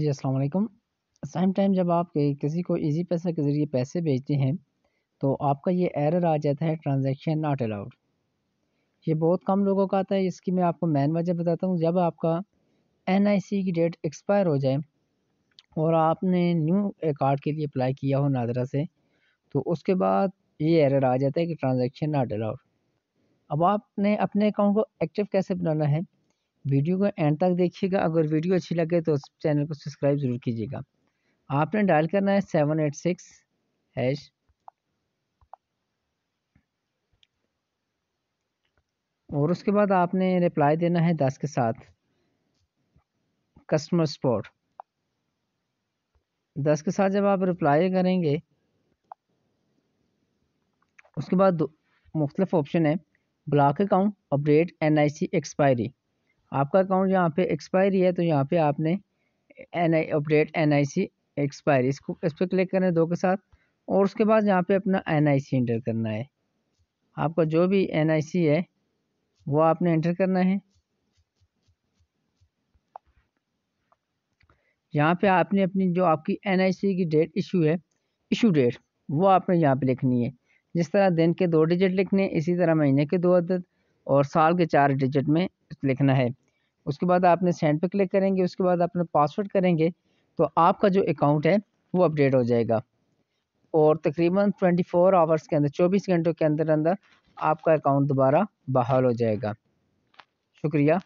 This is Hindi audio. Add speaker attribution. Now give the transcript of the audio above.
Speaker 1: जी अस्सलाम वालेकुम सेम टाइम जब आप किसी को इजी पैसा के ज़रिए पैसे भेजते हैं तो आपका ये एरर आ जाता है ट्रांजैक्शन नॉट अलाउड ये बहुत कम लोगों का आता है इसकी मैं आपको मेन वजह बताता हूँ जब आपका एन की डेट एक्सपायर हो जाए और आपने न्यू कार्ड के लिए अप्लाई किया हो नादरा से तो उसके बाद ये एरर आ जाता है कि ट्रांजेक्शन नॉट अलाउड अब आपने अपने अकाउंट को एक्टिव कैसे बनाना है वीडियो को एंड तक देखिएगा अगर वीडियो अच्छी लगे तो चैनल को सब्सक्राइब ज़रूर कीजिएगा आपने डायल करना है सेवन एट सिक्स हैश और उसके बाद आपने रिप्लाई देना है दस के साथ कस्टमर सपोर्ट दस के साथ जब आप रिप्लाई करेंगे उसके बाद मुख्तलिफ ऑप्शन है block account update N I C expiry आपका अकाउंट यहाँ पे एक्सपायरी है तो यहाँ पे आपने N I update N I C expiry इसको इस पर क्लिक करना है दो के साथ और उसके बाद यहाँ पे अपना एन आई सी इंटर करना है आपका जो भी एन आई सी है वो आपने इंटर करना है यहाँ पे आपने अपनी जो आपकी एन आई सी की डेट इशू है इशू डेट वो आपने यहाँ पे लिखनी है जिस तरह दिन के दो डिजिट लिखने इसी तरह महीने के दो अदद और साल के चार डिजिट में लिखना है उसके बाद आपने सेंड पे क्लिक करेंगे उसके बाद आपने पासवर्ड करेंगे तो आपका जो अकाउंट है वो अपडेट हो जाएगा और तकरीबन ट्वेंटी फोर आवर्स के अंदर चौबीस घंटों के अंदर अंदर आपका अकाउंट दोबारा बहाल हो जाएगा शुक्रिया